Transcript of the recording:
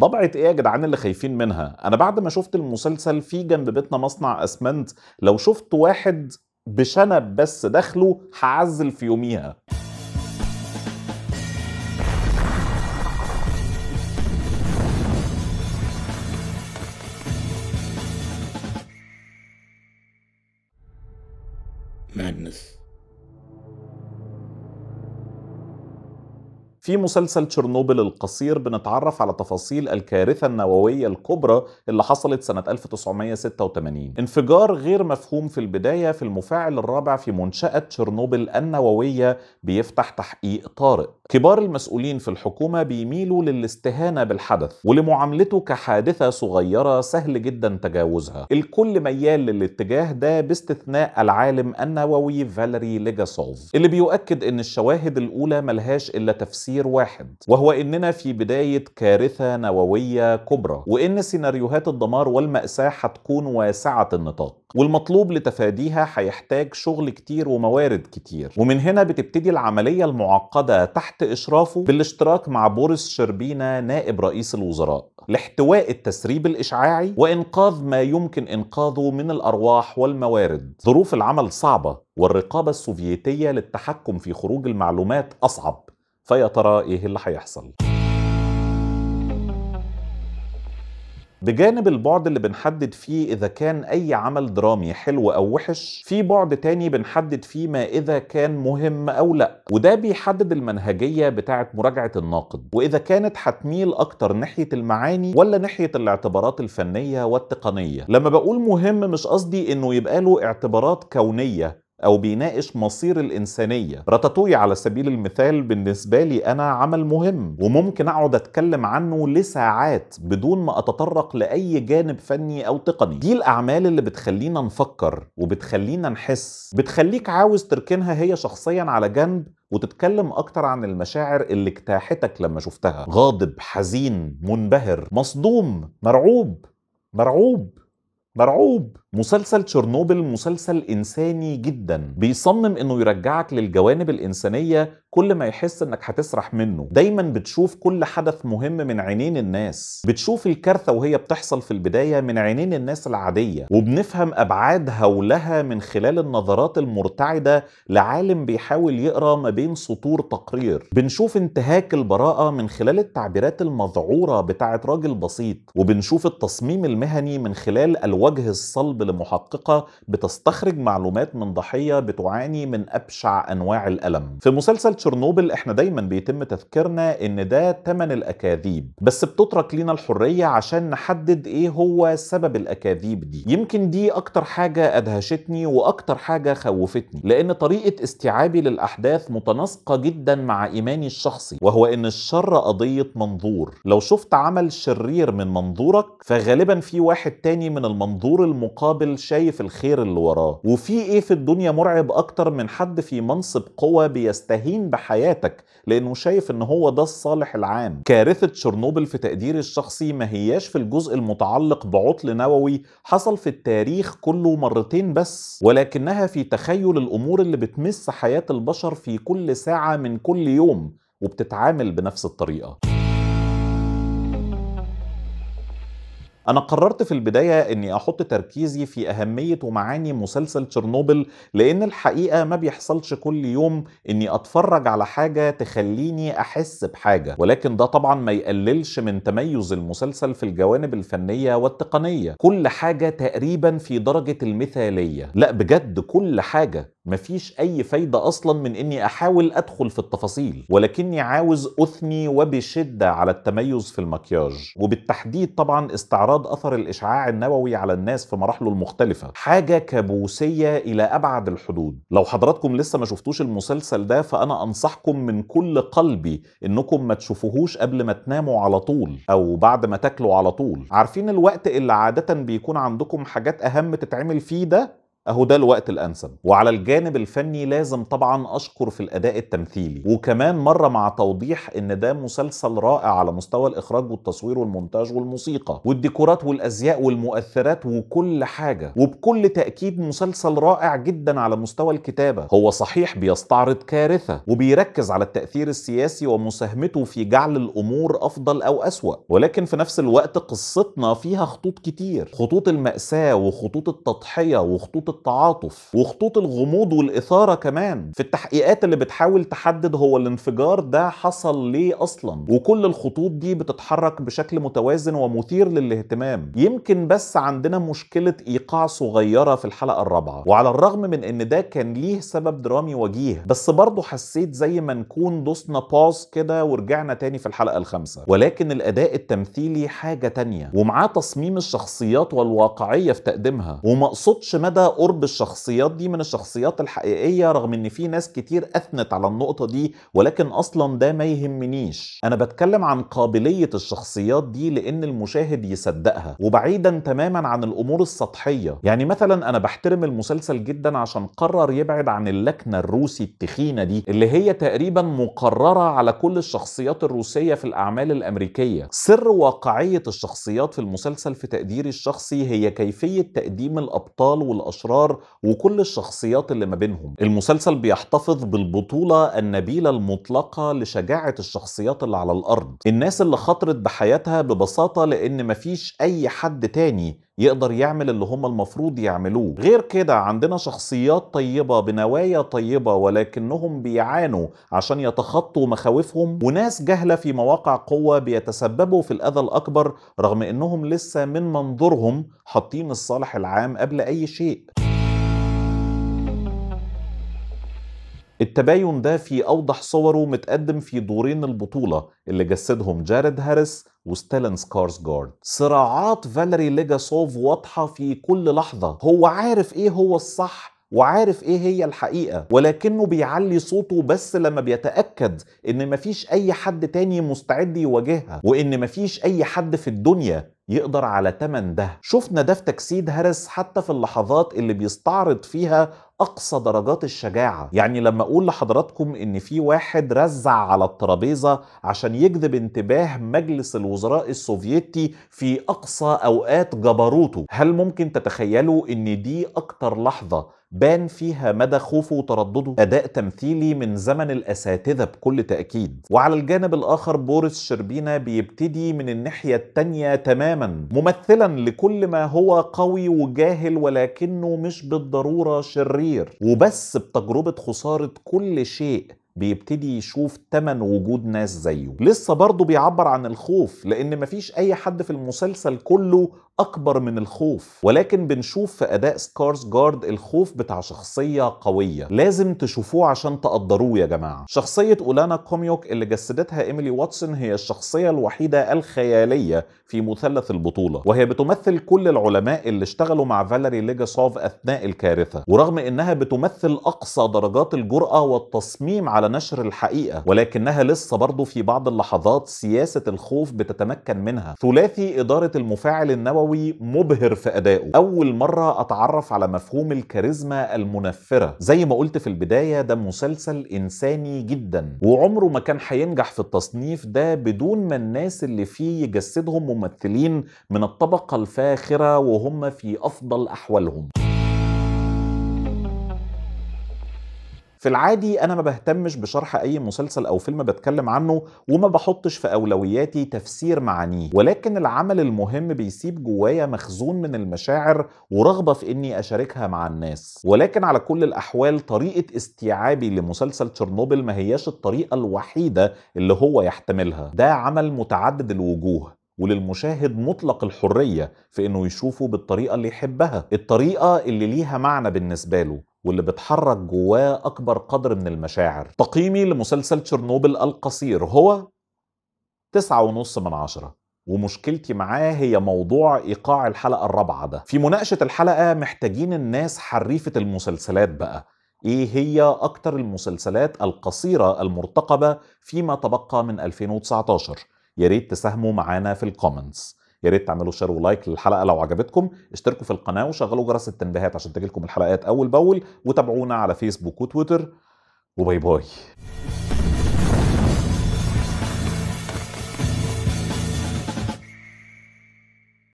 ضبعت ايه يا جدعان اللي خايفين منها انا بعد ما شفت المسلسل في جنب بيتنا مصنع اسمنت لو شفت واحد بشنب بس دخله هعزل في يوميها madness. في مسلسل تشيرنوبل القصير بنتعرف على تفاصيل الكارثة النووية الكبرى اللي حصلت سنة 1986 انفجار غير مفهوم في البداية في المفاعل الرابع في منشأة تشيرنوبل النووية بيفتح تحقيق طارئ كبار المسؤولين في الحكومة بيميلوا للاستهانة بالحدث ولمعاملته كحادثة صغيرة سهل جدا تجاوزها الكل ميال للاتجاه ده باستثناء العالم النووي فاليري ليجاسوف اللي بيؤكد ان الشواهد الاولى ملهاش الا تفسير تفسير واحد وهو اننا في بدايه كارثه نوويه كبرى وان سيناريوهات الدمار والماساه هتكون واسعه النطاق والمطلوب لتفاديها هيحتاج شغل كتير وموارد كتير ومن هنا بتبتدي العمليه المعقده تحت اشرافه بالاشتراك مع بوريس شربينا نائب رئيس الوزراء لاحتواء التسريب الاشعاعي وانقاذ ما يمكن انقاذه من الارواح والموارد ظروف العمل صعبه والرقابه السوفيتيه للتحكم في خروج المعلومات اصعب فيا ترى ايه اللي هيحصل بجانب البعد اللي بنحدد فيه إذا كان أي عمل درامي حلو أو وحش في بعد تاني بنحدد فيه ما إذا كان مهم أو لأ وده بيحدد المنهجية بتاعة مراجعة الناقد وإذا كانت هتميل أكتر ناحية المعاني ولا ناحية الاعتبارات الفنية والتقنية لما بقول مهم مش قصدي إنه يبقى له اعتبارات كونية او بيناقش مصير الانسانيه راتاتوي على سبيل المثال بالنسبه لي انا عمل مهم وممكن اقعد اتكلم عنه لساعات بدون ما اتطرق لاي جانب فني او تقني دي الاعمال اللي بتخلينا نفكر وبتخلينا نحس بتخليك عاوز تركنها هي شخصيا على جنب وتتكلم اكتر عن المشاعر اللي اجتاحتك لما شفتها غاضب حزين منبهر مصدوم مرعوب مرعوب مرعوب مسلسل تشيرنوبل مسلسل انساني جدا بيصمم انه يرجعك للجوانب الانسانيه كل ما يحس انك هتسرح منه دايما بتشوف كل حدث مهم من عينين الناس بتشوف الكارثة وهي بتحصل في البداية من عينين الناس العادية وبنفهم أبعاد هولها من خلال النظرات المرتعدة لعالم بيحاول يقرأ ما بين سطور تقرير بنشوف انتهاك البراءة من خلال التعبيرات المذعورة بتاعة راجل بسيط وبنشوف التصميم المهني من خلال الوجه الصلب لمحققة بتستخرج معلومات من ضحية بتعاني من أبشع أنواع الألم في مسلسل تشيرنوبل احنا دايما بيتم تذكيرنا ان ده تمن الاكاذيب بس بتترك لينا الحريه عشان نحدد ايه هو سبب الاكاذيب دي يمكن دي اكتر حاجه ادهشتني واكتر حاجه خوفتني لان طريقه استيعابي للاحداث متناسقه جدا مع ايماني الشخصي وهو ان الشر قضيه منظور لو شفت عمل شرير من منظورك فغالبا في واحد تاني من المنظور المقابل شايف الخير اللي وراه وفي ايه في الدنيا مرعب اكتر من حد في منصب قوه بيستهين بحياتك لانه شايف ان هو ده الصالح العام كارثه تشيرنوبل في تقديري الشخصي ما هياش في الجزء المتعلق بعطل نووي حصل في التاريخ كله مرتين بس ولكنها في تخيل الامور اللي بتمس حياه البشر في كل ساعه من كل يوم وبتتعامل بنفس الطريقه انا قررت في البدايه اني احط تركيزي في اهميه ومعاني مسلسل تشيرنوبل لان الحقيقه ما بيحصلش كل يوم اني اتفرج على حاجه تخليني احس بحاجه ولكن ده طبعا ما يقللش من تميز المسلسل في الجوانب الفنيه والتقنيه كل حاجه تقريبا في درجه المثاليه لا بجد كل حاجه مفيش أي فايدة أصلا من إني أحاول أدخل في التفاصيل ولكني عاوز أثني وبشدة على التميز في المكياج وبالتحديد طبعا استعراض أثر الإشعاع النووي على الناس في مراحله المختلفة حاجة كابوسية إلى أبعد الحدود لو حضراتكم لسه ما شفتوش المسلسل ده فأنا أنصحكم من كل قلبي إنكم ما تشوفوهوش قبل ما تناموا على طول أو بعد ما تاكلوا على طول عارفين الوقت اللي عادة بيكون عندكم حاجات أهم تتعمل فيه ده اهو ده الوقت الانسب وعلى الجانب الفني لازم طبعا اشكر في الاداء التمثيلي وكمان مره مع توضيح ان ده مسلسل رائع على مستوى الاخراج والتصوير والمونتاج والموسيقى والديكورات والازياء والمؤثرات وكل حاجه وبكل تاكيد مسلسل رائع جدا على مستوى الكتابه هو صحيح بيستعرض كارثه وبيركز على التاثير السياسي ومساهمته في جعل الامور افضل او اسوا ولكن في نفس الوقت قصتنا فيها خطوط كتير خطوط الماساه وخطوط التضحيه وخطوط التعاطف وخطوط الغموض والاثاره كمان في التحقيقات اللي بتحاول تحدد هو الانفجار ده حصل ليه اصلا وكل الخطوط دي بتتحرك بشكل متوازن ومثير للاهتمام يمكن بس عندنا مشكله ايقاع صغيره في الحلقه الرابعه وعلى الرغم من ان ده كان ليه سبب درامي وجيه بس برضه حسيت زي ما نكون دوسنا باص كده ورجعنا تاني في الحلقه الخامسه ولكن الاداء التمثيلي حاجه تانية ومعاه تصميم الشخصيات والواقعيه في تقديمها وما اقصدش مدى قرب الشخصيات دي من الشخصيات الحقيقيه رغم ان في ناس كتير اثنت على النقطه دي ولكن اصلا ده ما يهمنيش انا بتكلم عن قابليه الشخصيات دي لان المشاهد يصدقها وبعيدا تماما عن الامور السطحيه يعني مثلا انا بحترم المسلسل جدا عشان قرر يبعد عن اللكنه الروسي التخينه دي اللي هي تقريبا مقرره على كل الشخصيات الروسيه في الاعمال الامريكيه سر واقعيه الشخصيات في المسلسل في تقديري الشخصي هي كيفيه تقديم الابطال والاشرار الاشرار وكل الشخصيات اللي ما بينهم المسلسل بيحتفظ بالبطولة النبيلة المطلقة لشجاعة الشخصيات اللي على الأرض الناس اللي خاطرت بحياتها ببساطة لأن مفيش أي حد تاني يقدر يعمل اللي هم المفروض يعملوه غير كده عندنا شخصيات طيبة بنوايا طيبة ولكنهم بيعانوا عشان يتخطوا مخاوفهم وناس جهلة في مواقع قوة بيتسببوا في الأذى الأكبر رغم أنهم لسه من منظورهم حاطين الصالح العام قبل أي شيء التباين ده في أوضح صوره متقدم في دورين البطولة اللي جسدهم جارد هاريس وستيلن جارد صراعات فاليري ليجاسوف واضحة في كل لحظة هو عارف ايه هو الصح وعارف ايه هي الحقيقة ولكنه بيعلي صوته بس لما بيتأكد ان مفيش اي حد تاني مستعد يواجهها وان مفيش اي حد في الدنيا يقدر على تمن ده شفنا ده في تجسيد هارس حتى في اللحظات اللي بيستعرض فيها اقصى درجات الشجاعه يعني لما اقول لحضراتكم ان في واحد رزع على الترابيزه عشان يجذب انتباه مجلس الوزراء السوفيتي في اقصى اوقات جبروته هل ممكن تتخيلوا ان دي اكتر لحظه بان فيها مدى خوفه وتردده أداء تمثيلي من زمن الأساتذة بكل تأكيد وعلى الجانب الآخر بوريس شربينا بيبتدي من الناحية التانية تماما ممثلا لكل ما هو قوي وجاهل ولكنه مش بالضرورة شرير كتير وبس بتجربة خسارة كل شيء بيبتدي يشوف تمن وجود ناس زيه لسه برضه بيعبر عن الخوف لان مفيش اي حد في المسلسل كله اكبر من الخوف ولكن بنشوف في اداء سكارز جارد الخوف بتاع شخصيه قويه لازم تشوفوه عشان تقدروه يا جماعه شخصيه اولانا كوميوك اللي جسدتها ايميلي واتسون هي الشخصيه الوحيده الخياليه في مثلث البطوله وهي بتمثل كل العلماء اللي اشتغلوا مع فاليري ليجاسوف اثناء الكارثه ورغم انها بتمثل اقصى درجات الجراه والتصميم على نشر الحقيقه ولكنها لسه برضه في بعض اللحظات سياسه الخوف بتتمكن منها ثلاثي اداره المفاعل النووي قوي مبهر في أدائه أول مرة أتعرف على مفهوم الكاريزما المنفرة زي ما قلت في البداية ده مسلسل إنساني جدا وعمره ما كان هينجح في التصنيف ده بدون ما الناس اللي فيه يجسدهم ممثلين من الطبقة الفاخرة وهم في أفضل أحوالهم في العادي انا ما بهتمش بشرح اي مسلسل او فيلم بتكلم عنه وما بحطش في اولوياتي تفسير معانيه ولكن العمل المهم بيسيب جوايا مخزون من المشاعر ورغبه في اني اشاركها مع الناس ولكن على كل الاحوال طريقه استيعابي لمسلسل تشيرنوبل ما هياش الطريقه الوحيده اللي هو يحتملها ده عمل متعدد الوجوه وللمشاهد مطلق الحرية في انه يشوفه بالطريقة اللي يحبها الطريقة اللي ليها معنى بالنسبة له واللي بتحرك جواه أكبر قدر من المشاعر تقييمي لمسلسل تشيرنوبل القصير هو تسعة ونص من عشرة ومشكلتي معاه هي موضوع إيقاع الحلقة الرابعة ده في مناقشة الحلقة محتاجين الناس حريفة المسلسلات بقى ايه هي اكتر المسلسلات القصيرة المرتقبة فيما تبقى من 2019 ياريت تساهموا معانا في الكومنتس يا ريت تعملوا شير ولايك للحلقه لو عجبتكم اشتركوا في القناه وشغلوا جرس التنبيهات عشان تجيلكم الحلقات اول باول وتابعونا على فيسبوك وتويتر وباي باي